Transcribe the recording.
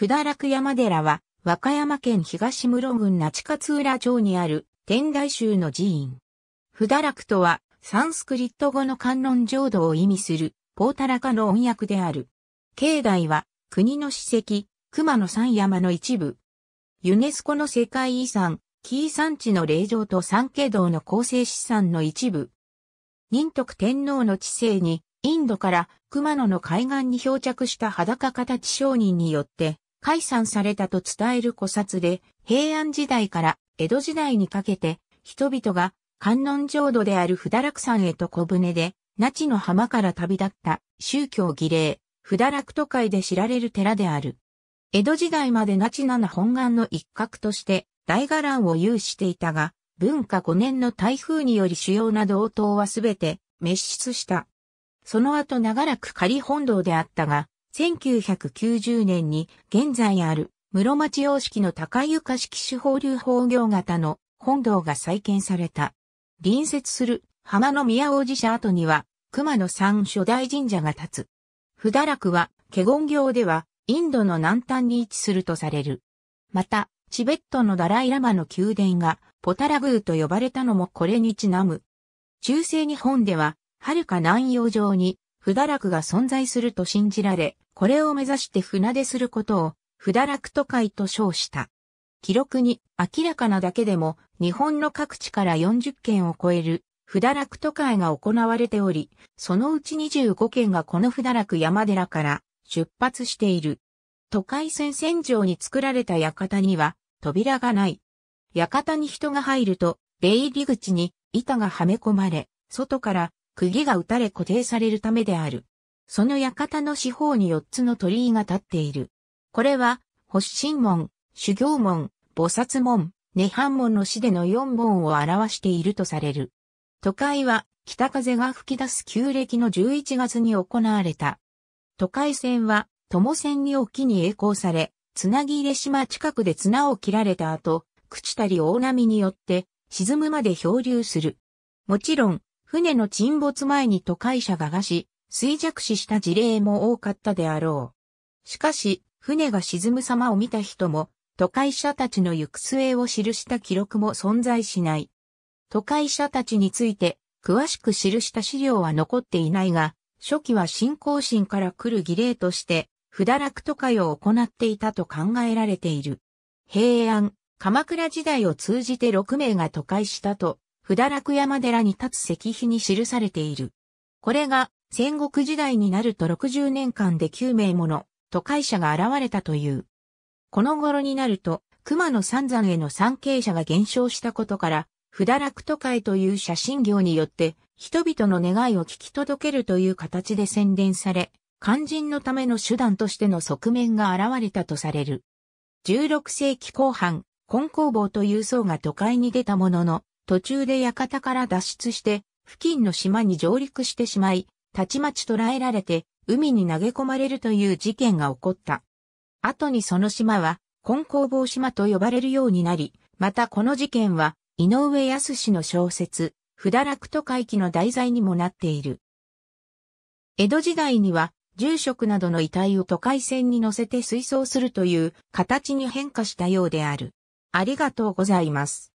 札楽山寺は、和歌山県東室郡那智勝浦町にある天台宗の寺院。札楽とは、サンスクリット語の観音浄土を意味する、ポータラカの音訳である。境内は、国の史跡、熊野山山の一部。ユネスコの世界遺産、紀伊山地の霊場と三景道の構成資産の一部。仁徳天皇の治世に、インドから熊野の海岸に漂着した裸形商人によって、解散されたと伝える古刹で、平安時代から江戸時代にかけて、人々が観音浄土である不堕落山へと小舟で、那智の浜から旅立った宗教儀礼、不堕落都会で知られる寺である。江戸時代まで那智七本願の一角として大伽藍を有していたが、文化5年の台風により主要な道東はすべて滅失した。その後長らく仮本堂であったが、1990年に現在ある室町様式の高床式手法流法行型の本堂が再建された。隣接する浜の宮王寺社跡には熊野山初代神社が立つ。札楽は、華厳行では、インドの南端に位置するとされる。また、チベットのダライラマの宮殿が、ポタラグーと呼ばれたのもこれにちなむ。中世日本では、遥か南洋上に、不堕落が存在すると信じられ、これを目指して船出することを、不堕落都会と称した。記録に明らかなだけでも日本の各地から40件を超える不堕落都会が行われており、そのうち25件がこの不堕落山寺から出発している。都会線線上に作られた館には扉がない。館に人が入ると、出入り口に板がはめ込まれ、外から釘が打たれ固定されるためである。その館の四方に四つの鳥居が立っている。これは、発神門、修行門、菩薩門、涅槃門の死での四門を表しているとされる。都会は、北風が吹き出す旧暦の11月に行われた。都会線は、友線に沖に栄光され、つなぎ入れ島近くで綱を切られた後、朽ちたり大波によって、沈むまで漂流する。もちろん、船の沈没前に都会者が餓死、衰弱死した事例も多かったであろう。しかし、船が沈む様を見た人も、都会者たちの行く末を記した記録も存在しない。都会者たちについて、詳しく記した資料は残っていないが、初期は信仰心から来る儀礼として、不堕落都会を行っていたと考えられている。平安、鎌倉時代を通じて6名が都会したと札楽山寺に立つ石碑に記されている。これが戦国時代になると60年間で9名もの都会者が現れたという。この頃になると熊野三山への参詣者が減少したことから、札楽都会という写真業によって人々の願いを聞き届けるという形で宣伝され、肝心のための手段としての側面が現れたとされる。16世紀後半、金工房という層が都会に出たものの、途中で館から脱出して、付近の島に上陸してしまい、たちまち捕らえられて、海に投げ込まれるという事件が起こった。後にその島は、金工房島と呼ばれるようになり、またこの事件は、井上康氏の小説、不堕落と回帰の題材にもなっている。江戸時代には、住職などの遺体を都会線に乗せて水槽するという形に変化したようである。ありがとうございます。